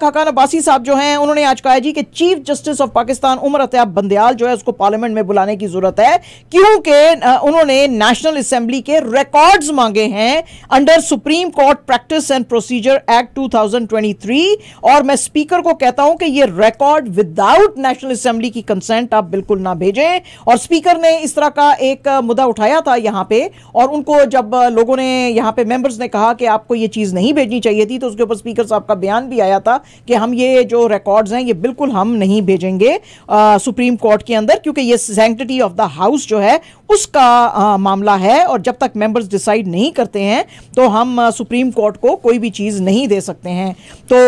खाकान अब्बासी साहब जो हैं उन्होंने आज कहा जी कि chief justice of Pakistan Umar Ata Bandial जो है उसको पार्लियामेंट में बुलाने की जरूरत है क्योंकि उन्होंने नेशनल असेंबली के रिकॉर्ड्स मांगे हैं under supreme court practice and procedure act 2023 और मैं स्पीकर को कहता हूं कि ये रिकॉर्ड विदाउट नेशनल असेंबली की कंसेंट आप बिल्कुल ना भेजें और स्पीकर ने इस तरह का एक मुद्दा उठाया था यहां पर और उनको जब लोगों ने यहां पर मेंबर्स ने कहा कि आपको यह चीज़ नहीं भेजनी चाहिए थी तो उसके ऊपर स्पीकर साहब का बयान भी आया था कि हम ये जो रिकॉर्ड्स हैं ये बिल्कुल हम नहीं भेजेंगे आ, सुप्रीम कोर्ट के अंदर क्योंकि ये सेंटिटी ऑफ द हाउस जो है उसका आ, मामला है और जब तक मेंबर्स डिसाइड नहीं करते हैं तो हम आ, सुप्रीम कोर्ट को कोई भी चीज़ नहीं दे सकते हैं तो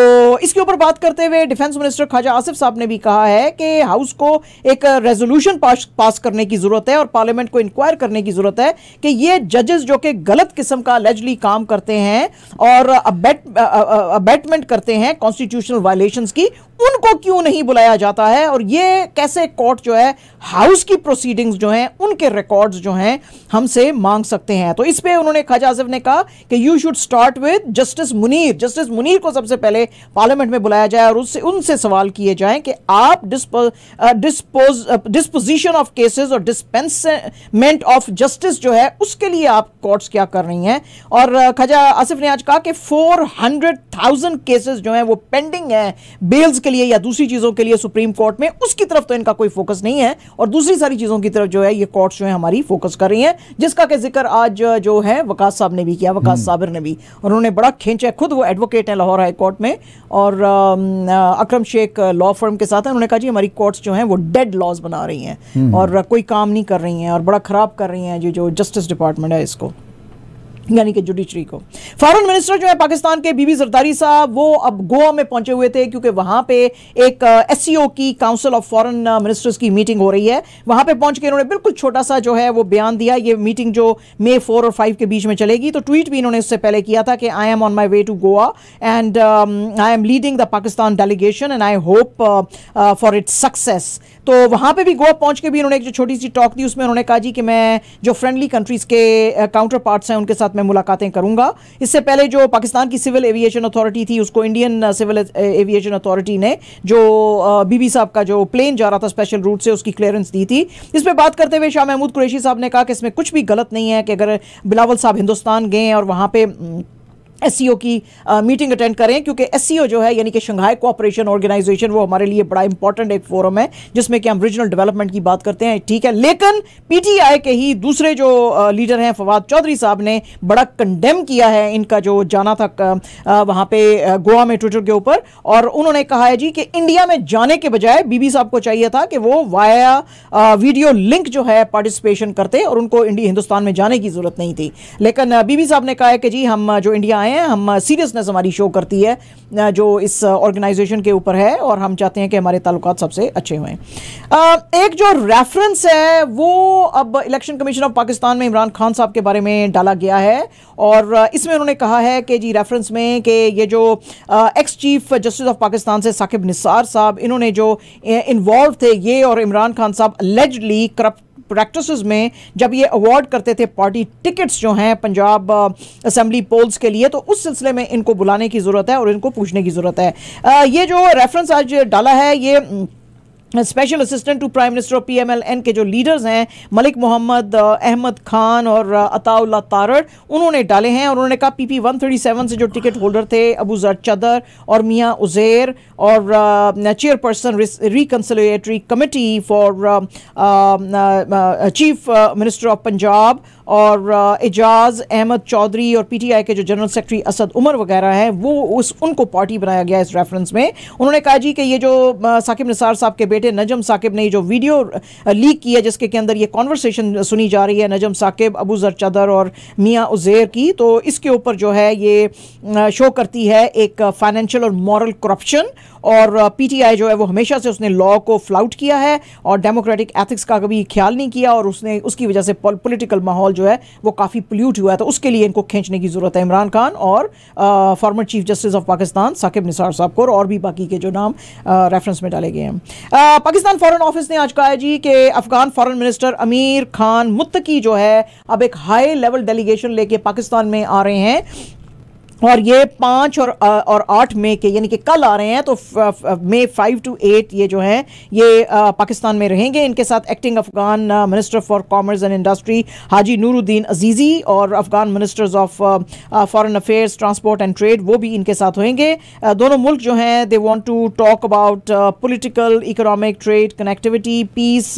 इसके ऊपर बात करते हुए डिफेंस मिनिस्टर ख्वाजा आसिफ साहब ने भी कहा है कि हाउस को एक रेजोल्यूशन पास, पास करने की ज़रूरत है और पार्लियामेंट को इंक्वायर करने की ज़रूरत है कि ये जजेस जो कि गलत किस्म का लेजली काम करते हैं और अबेट अबेटमेंट करते हैं कॉन्स्टिट्यूशन कॉन्स्टिट्यूशनल वायलेशन की उनको क्यों नहीं बुलाया जाता है और ये कैसे कोर्ट जो है हाउस की प्रोसीडिंग्स जो हैं उनके रिकॉर्ड्स जो हैं हमसे मांग सकते हैं तो इस पे उन्होंने खाजा आसिफ ने कहा कि you should start with justice Munir justice Munir को सबसे पहले पार्लियामेंट में बुलाया जाए और उससे उनसे सवाल किए जाएं कि आप डिस्पोजिशन ऑफ केसेस और डिस्पेंसमेंट ऑफ जस्टिस जो है उसके लिए आप कोर्ट्स क्या कर रही हैं और खाजा आसिफ ने आज कहा कि फोर केसेस जो हैं वो पेंडिंग है बेल्स के लिए या दूसरी चीज़ों के लिए सुप्रीम कोर्ट में उसकी तरफ तो इनका कोई फोकस नहीं है और दूसरी सारी चीज़ों की तरफ जो है ये कोर्ट जो है हमारी फोकस कर रही है जिसका के जिक्र आज जो है वकास साहब ने भी किया वकास हम्म। साबिर ने भी और उन्होंने बड़ा खींचा है खुद वो एडवोकेट हैं लाहौर हाई कोर्ट में और अक्रम शेख लॉ फर्म के साथ उन्होंने कहा जी हमारी कोर्ट्स जो हैं वो डेड लॉज बना रही हैं हम्म। और कोई काम नहीं कर रही हैं और बड़ा ख़राब कर रही हैं जो जो जस्टिस डिपार्टमेंट है इसको यानी कि जुडिशरी को फॉरेन मिनिस्टर जो है पाकिस्तान के बीबी जरदारी साहब वो अब गोवा में पहुंचे हुए थे क्योंकि वहां पे एक एस e की काउंसिल ऑफ फॉरेन मिनिस्टर्स की मीटिंग हो रही है वहां पे पहुंच के इन्होंने बिल्कुल छोटा सा जो है वो बयान दिया ये मीटिंग जो मे फोर और फाइव के बीच में चलेगी तो ट्वीट भी इन्होंने इससे पहले किया था कि I'm on my way to Goa and I'm leading the Pakistan delegation and I hope for it success तो वहां पर भी गोवा पहुंच के भी इन्होंने एक जो छोटी सी टॉक दी उसमें उन्होंने कहा जी कि मैं जो फ्रेंडली कंट्रीज के काउंटर पार्ट्स हैं उनके साथ साथ मैं मुलाकातें करूंगा इससे पहले जो पाकिस्तान की सिविल एविएशन अथॉरिटी थी उसको इंडियन सिविल एविएशन अथॉरिटी ने जो बीबी साहब का जो प्लेन जा रहा था स्पेशल रूट से उसकी क्लियरेंस दी थी इस पर बात करते हुए शाह महमूद कुरेशी साहब ने कहा कि इसमें कुछ भी गलत नहीं है कि अगर बिलावल साहब हिंदुस्तान गए और वहाँ पर एस की मीटिंग uh, अटेंड करें क्योंकि एस जो है यानी कि शंघाई कोऑपरेशन ऑर्गेनाइजेशन वो हमारे लिए बड़ा इंपॉर्टेंट एक फोरम है जिसमें कि हम रीजनल डेवलपमेंट की बात करते हैं ठीक है लेकिन पी के ही दूसरे जो लीडर uh, हैं फवाद चौधरी साहब ने बड़ा कंडेम किया है इनका जो जाना था uh, वहाँ पे गोवा में ट्विटर के ऊपर और उन्होंने कहा है जी कि इंडिया में जाने के बजाय बीबी साहब को चाहिए था कि वो वाया वीडियो लिंक जो है पार्टिसिपेशन करते और उनको इंडिया हिंदुस्तान में जाने की जरूरत नहीं थी लेकिन बीबी साहब ने कहा है कि जी हम जो इंडिया आए हैं हम सीरियसनेस हमारी शो करती है जो इस ऑर्गेनाइजेशन के ऊपर है और हम चाहते हैं कि हमारे ताल्लुक सबसे अच्छे हुए एक जो रेफरेंस है वो अब इलेक्शन कमीशन ऑफ पाकिस्तान में इमरान खान साहब के बारे में डाला गया है और इसमें उन्होंने कहा है कि जी रेफरेंस में कि ये जो ex chief justice of Pakistan से साकिब निसार साहब इन्होंने जो इन्वॉल्व थे ये और इमरान खान साहब लेजली करप्ट प्रैक्टिस में जब ये अवार्ड करते थे पार्टी टिकट्स जो हैं पंजाब असम्बली पोल्स के लिए तो उस सिलसिले में इनको बुलाने की ज़रूरत है और इनको पूछने की ज़रूरत है आ, ये जो रेफरेंस आज डाला है ये special assistant to prime minister P M L N के जो लीडर्स हैं मलिक मोहम्मद अहमद खान और अताउल्ला uh, तारड़ उन्होंने डाले हैं और उन्होंने कहा P P one thirty seven से जो टिकट होल्डर थे अबू जर चदर और मियाँ उज़ैर और chairperson reconciliatory committee for chief minister of Punjab और एजाज अहमद चौधरी और पीटीआई के जो जनरल सेक्रेटरी असद उमर वगैरह हैं वो उस उनको पार्टी बनाया गया इस रेफरेंस में उन्होंने कहा जी कि ये जो साकिब निसार साहब के बेटे नजम साकिब ने जो वीडियो लीक किया जिसके के अंदर ये कॉन्वर्सेशन सुनी जा रही है नजम साकिब अबू जर चदर और मियाँ उज़ेर की तो इसके ऊपर जो है ये शो करती है एक फाइनेंशियल और मॉरल करप्शन और पीटीआई जो है वो हमेशा से उसने लॉ को फ्लाउट किया है और डेमोक्रेटिक एथिक्स का कभी ख्याल नहीं किया और उसने उसकी वजह से पॉलिटिकल माहौल जो है वो काफ़ी पोल्यूट हुआ है तो उसके लिए इनको खींचने की ज़रूरत है इमरान खान और former chief justice of Pakistan Saqib Nisar साहब को और भी बाकी के जो नाम रेफरेंस में डाले गए हैं पाकिस्तान फ़ॉरन ऑफिस ने आज कहा है जी कि अफगान फॉरन मिनिस्टर अमीर खान मुत्तकी जो है अब एक हाई लेवल डेलीगेशन लेके पाकिस्तान में आ रहे हैं और ये पाँच और और आठ मई के यानी कि कल आ रहे हैं तो मई फाइव टू एट ये जो हैं ये पाकिस्तान में रहेंगे इनके साथ acting Afghan minister for commerce and industry Haji Nooruddin Azizi और Afghan ministers of foreign affairs transport and trade वो भी इनके साथ होंगे दोनों मुल्क जो हैं they want to talk about political economic trade connectivity peace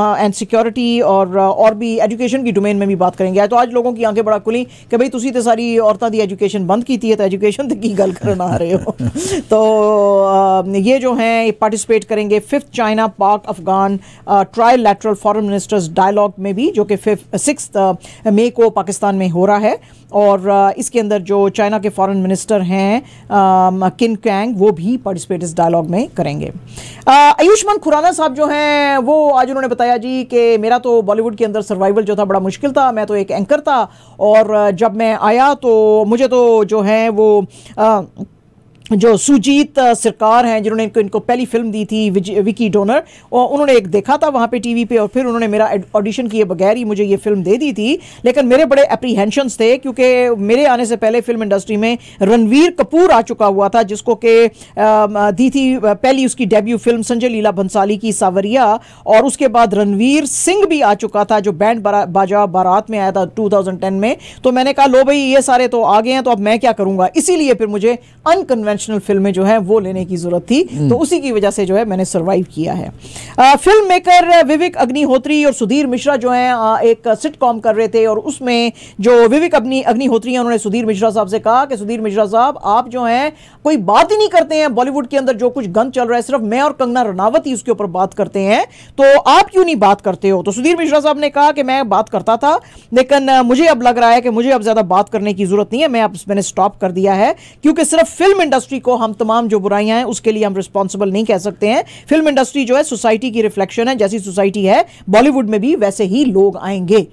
and security और और भी एजुकेशन की डोमेन में भी बात करेंगे तो आज लोगों की आंखें बड़ा खुली कि भाई तुम्हें तो सारी औरत ਉਹਨਾਂ ਦੀ ਐਜੂਕੇਸ਼ਨ ਬੰਦ ਕੀਤੀ है तो एजुकेशन ਤੇ की गल कर आ रहे हो तो ये जो हैं पार्टिसिपेट करेंगे fifth China Pak Afghan trilateral foreign ministers dialogue में भी जो कि फिफ्थ सिक्स मई को पाकिस्तान में हो रहा है और इसके अंदर जो चाइना के फॉरेन मिनिस्टर हैं किन कैंग वो भी पार्टिसिपेट इस डायलॉग में करेंगे आयुष्मान खुराना साहब जो हैं वो आज उन्होंने बताया जी कि मेरा तो बॉलीवुड के अंदर सर्वाइवल जो था बड़ा मुश्किल था मैं तो एक एंकर था और जब मैं आया तो मुझे तो जो है वो आ, जो सुजीत सरकार हैं जिन्होंने इनको इनको पहली फिल्म दी थी विकी डोनर और उन्होंने एक देखा था वहाँ पे टीवी पे और फिर उन्होंने मेरा ऑडिशन किए बगैर ही मुझे ये फिल्म दे दी थी लेकिन मेरे बड़े एप्रीहेंशंस थे क्योंकि मेरे आने से पहले फिल्म इंडस्ट्री में रणवीर कपूर आ चुका हुआ था जिसको के दी थी पहली उसकी डेब्यू फिल्म संजय लीला भंसाली की सावरिया और उसके बाद रणवीर सिंह भी आ चुका था जो बैंड बाजा बारात में आया था टू में तो मैंने कहा लो भाई ये सारे तो आ गए हैं तो अब मैं क्या करूँगा इसीलिए फिर मुझे अनकन्वेंशन एक्शनल फिल्में जो है वो लेने की ज़रूरत थी हम्म। तो उसी की वजह से जो है मैंने सर्वाइव किया है आ, फिल्म मेकर विवेक अग्निहोत्री और सुधीर मिश्रा जो हैं एक सिट कॉम कर रहे थे और उसमें जो विवेक अग्नि अग्निहोत्री हैं उन्होंने सुधीर मिश्रा साहब से कहा कि सुधीर मिश्रा साहब आप जो हैं कोई बात ही नहीं करते हैं बॉलीवुड के अंदर जो कुछ गंद चल रहा है सिर्फ मैं और कंगना रनावत ही उसके ऊपर बात करते हैं तो आप क्यों नहीं बात करते हो तो सुधीर मिश्रा साहब ने कहा कि मैं बात करता था लेकिन मुझे अब लग रहा है कि मुझे अब ज़्यादा बात करने की ज़रूरत नहीं है मैं अब मैंने स्टॉप कर दिया है क्योंकि सिर्फ फिल्म इंडस्ट्री इंडस्ट्री को हम तमाम जो बुराइयां हैं उसके लिए हम रिस्पॉन्सिबल नहीं कह सकते हैं फिल्म इंडस्ट्री जो है सोसाइटी की रिफ्लेक्शन है जैसी सोसाइटी है बॉलीवुड में भी वैसे ही लोग आएंगे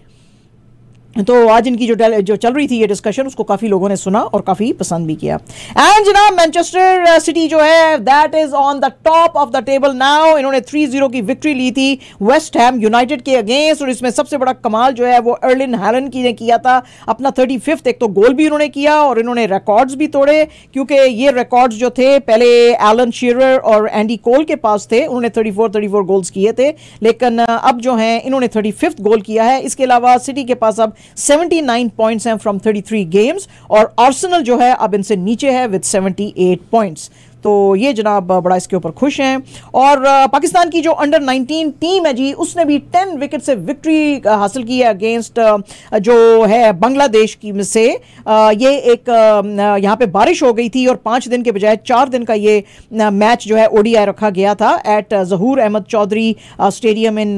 तो आज इनकी जो जो चल रही थी ये डिस्कशन उसको काफ़ी लोगों ने सुना और काफ़ी पसंद भी किया एंड जनाब मैनचेस्टर सिटी uh, जो है that is on the top of the table now इन्होंने थ्री जीरो की विक्ट्री ली थी वेस्ट हैम यूनाइटेड के अगेंस्ट और इसमें सबसे बड़ा कमाल जो है वो अर्लिन हैलन की ने किया था अपना थर्टी फिफ्थ एक तो गोल भी उन्होंने किया और इन्होंने रिकॉर्ड्स भी तोड़े क्योंकि ये रिकॉर्ड्स जो थे पहले एलन शीरर और एंडी कोल के पास थे उन्होंने thirty four thirty four goals किए थे लेकिन uh, अब जो है इन्होंने थर्टी फिफ्थ गोल किया है इसके अलावा सिटी के पास अब 79 पॉइंट्स हैं फ्रॉम 33 गेम्स और आर्सेनल जो है अब इनसे नीचे है विद 78 पॉइंट्स तो ये जनाब बड़ा इसके ऊपर खुश हैं और पाकिस्तान की जो अंडर 19 टीम है जी उसने भी 10 विकेट से विक्ट्री हासिल की है अगेंस्ट जो है बांग्लादेश की से ये एक यहाँ पे बारिश हो गई थी और पाँच दिन के बजाय चार दिन का ये मैच जो है ओ रखा गया था at Zahur Ahmed Chowdhury stadium in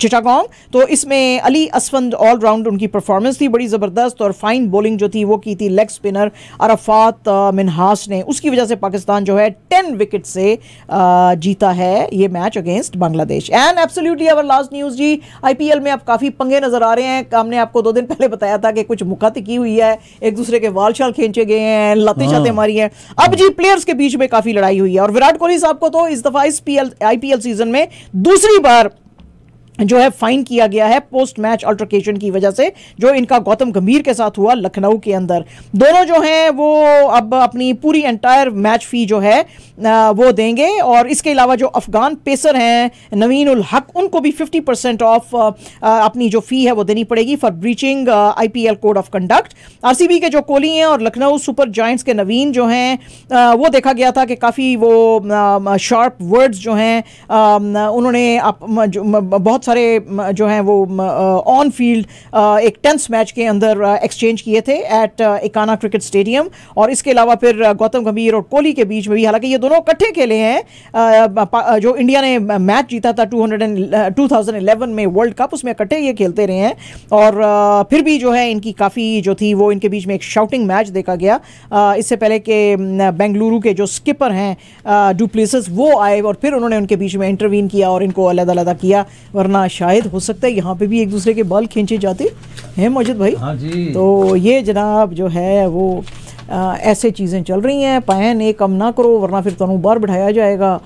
Chittagong तो इसमें अली असफंद ऑलराउंड उनकी परफॉर्मेंस थी बड़ी ज़बरदस्त और फाइन बॉलिंग जो थी वो की थी लेग स्पिनर अरफात मिनहास ने उसकी वजह से पाकिस्तान पाकिस्तान जो है टेन विकेट से जीता है ये match against Bangladesh and absolutely our last news जी आईपीएल में आप काफ़ी पंगे नज़र आ रहे हैं हमने आपको दो दिन पहले बताया था कि कुछ मुखत की हुई है एक दूसरे के वाल शाल खींचे गए हैं लाते हाँ। छाते मारी हैं अब जी प्लेयर्स के बीच में काफ़ी लड़ाई हुई है और विराट कोहली साहब को तो इस दफ़ा इस आई सीजन में दूसरी बार जो है फाइन किया गया है पोस्ट मैच अल्ट्रकेशन की वजह से जो इनका गौतम गंभीर के साथ हुआ लखनऊ के अंदर दोनों जो हैं वो अब अपनी पूरी एंटायर मैच फी जो है वो देंगे और इसके अलावा जो अफगान पेसर हैं नवीन उल हक उनको भी 50 परसेंट ऑफ अपनी जो फी है वो देनी पड़ेगी for breaching IPL code of conduct आर के जो कोहली हैं और लखनऊ सुपर जॉइंट्स के नवीन जो हैं वो देखा गया था कि काफ़ी वो शार्प वर्ड्स जो हैं उन्होंने बहुत बहुत सारे जो हैं वो ऑन फील्ड एक टेंस मैच के अंदर एक्सचेंज किए थे एट इकाना क्रिकेट स्टेडियम और इसके अलावा फिर गौतम गंभीर और कोहली के बीच में भी हालांकि ये दोनों इकट्ठे खेले हैं जो इंडिया ने मैच जीता था टू हंड्रेड में वर्ल्ड कप उसमें इकट्ठे ये खेलते रहे हैं और फिर भी जो है इनकी काफ़ी जो थी वो इनके बीच में एक शाउटिंग मैच देखा गया इससे पहले कि बेंगलुरु के जो स्किपर हैं डुप्लेसिस वो आए और फिर उन्होंने उनके बीच में इंटरवीन किया और इनको अलग अलग किया वरना करना शायद हो सकता है यहाँ पे भी एक दूसरे के बाल खींचे जाते हैं मौजूद भाई हाँ जी तो ये जनाब जो है वो आ, ऐसे चीज़ें चल रही हैं पैन एक कम ना करो वरना फिर तनु तो बार बढ़ाया जाएगा